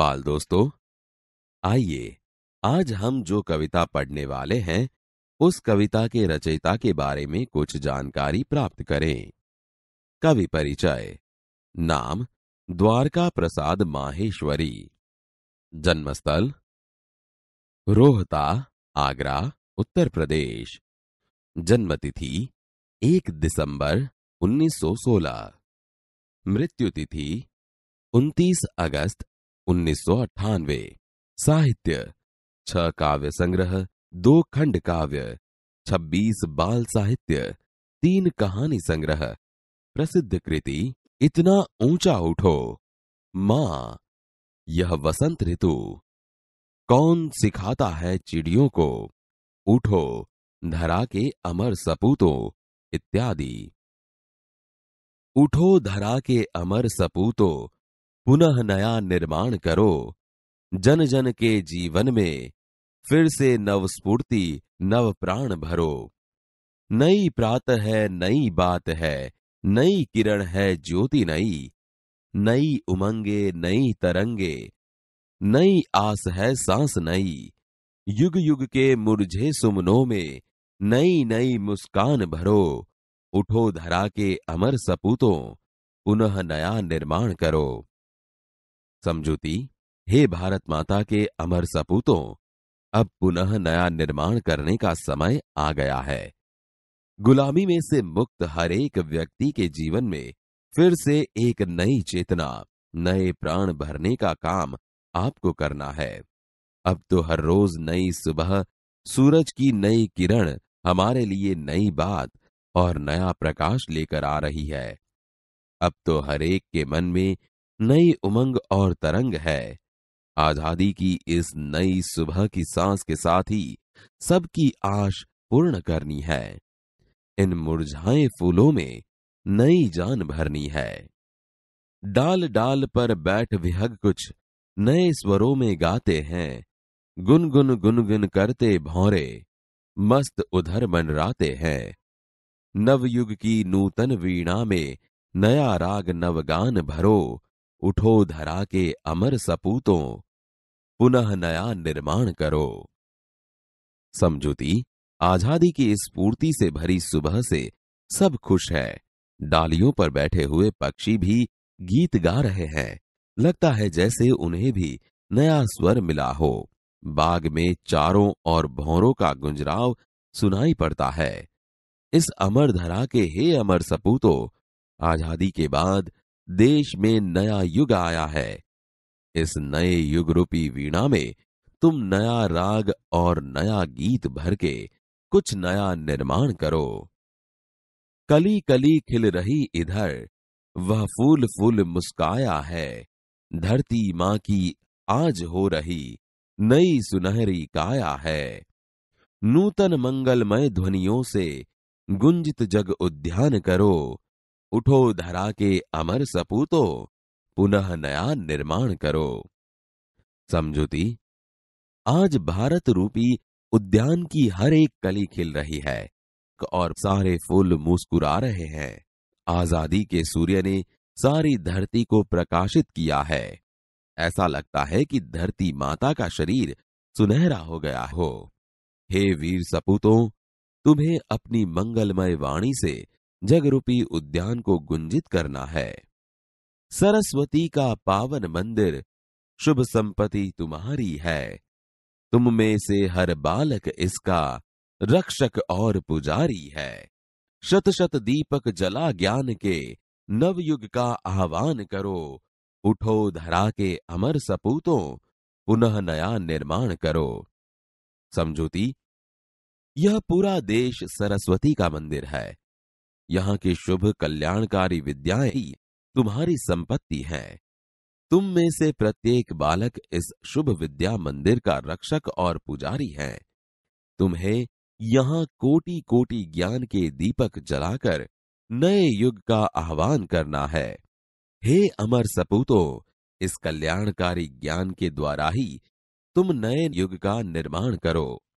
बाल दोस्तों आइए आज हम जो कविता पढ़ने वाले हैं उस कविता के रचयिता के बारे में कुछ जानकारी प्राप्त करें कवि परिचय नाम द्वारका प्रसाद माहेश्वरी जन्मस्थल रोहता आगरा उत्तर प्रदेश जन्मतिथि 1 दिसंबर 1916 मृत्यु तिथि 29 अगस्त उन्नीस साहित्य छह काव्य संग्रह दो खंड काव्य छब्बीस बाल साहित्य तीन कहानी संग्रह प्रसिद्ध कृति इतना ऊंचा उठो मां यह वसंत ऋतु कौन सिखाता है चिड़ियों को उठो धरा के अमर सपूतों इत्यादि उठो धरा के अमर सपूतों पुनः नया निर्माण करो जन जन के जीवन में फिर से नवस्फूर्ति नव प्राण भरो नई प्रात है नई बात है नई किरण है ज्योति नई नई उमंगे नई तरंगे नई आस है सांस नई युग युग के मुरझे सुमनों में नई नई मुस्कान भरो उठो धरा के अमर सपूतों पुनः नया निर्माण करो समझूती हे भारत माता के अमर सपूतों अब पुनः नया निर्माण करने का समय आ गया है गुलामी में से मुक्त हर एक व्यक्ति के जीवन में फिर से एक नई चेतना नए प्राण भरने का काम आपको करना है अब तो हर रोज नई सुबह सूरज की नई किरण हमारे लिए नई बात और नया प्रकाश लेकर आ रही है अब तो हर एक के मन में नई उमंग और तरंग है आजादी की इस नई सुबह की सांस के साथ ही सबकी आश पूर्ण करनी है इन मुरझाए फूलों में नई जान भरनी है डाल डाल पर बैठ विहग कुछ नए स्वरों में गाते हैं गुनगुन गुनगुन करते भौरे मस्त उधर मनराते हैं नवयुग की नूतन वीणा में नया राग नवगान भरो उठो धरा के अमर सपूतों पुनः नया निर्माण करो समझूती आजादी की इस पूर्ति से भरी सुबह से सब खुश है डालियों पर बैठे हुए पक्षी भी गीत गा रहे हैं लगता है जैसे उन्हें भी नया स्वर मिला हो बाग में चारों और भौरों का गुंजराव सुनाई पड़ता है इस अमर धरा के हे अमर सपूतो आजादी के बाद देश में नया युग आया है इस नए युग रूपी वीणा में तुम नया राग और नया गीत भर के कुछ नया निर्माण करो कली कली खिल रही इधर वह फूल फूल मुस्काया है धरती मां की आज हो रही नई सुनहरी काया है नूतन मंगलमय ध्वनियों से गुंजित जग उद्यान करो उठो धरा के अमर सपूतो पुनः नया निर्माण करो समझूती आज भारत रूपी उद्यान की हर एक कली खिल रही है और सारे फूल मुस्कुरा रहे हैं आजादी के सूर्य ने सारी धरती को प्रकाशित किया है ऐसा लगता है कि धरती माता का शरीर सुनहरा हो गया हो हे वीर सपूतों तुम्हें अपनी मंगलमय वाणी से जगरूपी उद्यान को गुंजित करना है सरस्वती का पावन मंदिर शुभ संपत्ति तुम्हारी है तुम में से हर बालक इसका रक्षक और पुजारी है शत शत दीपक जला ज्ञान के नवयुग का आह्वान करो उठो धरा के अमर सपूतों पुनः नया निर्माण करो समझौती यह पूरा देश सरस्वती का मंदिर है यहाँ की शुभ कल्याणकारी विद्याएं ही तुम्हारी संपत्ति हैं। तुम में से प्रत्येक बालक इस शुभ विद्या मंदिर का रक्षक और पुजारी है तुम्हें यहाँ कोटि कोटि ज्ञान के दीपक जलाकर नए युग का आह्वान करना है हे अमर सपूतो इस कल्याणकारी ज्ञान के द्वारा ही तुम नए युग का निर्माण करो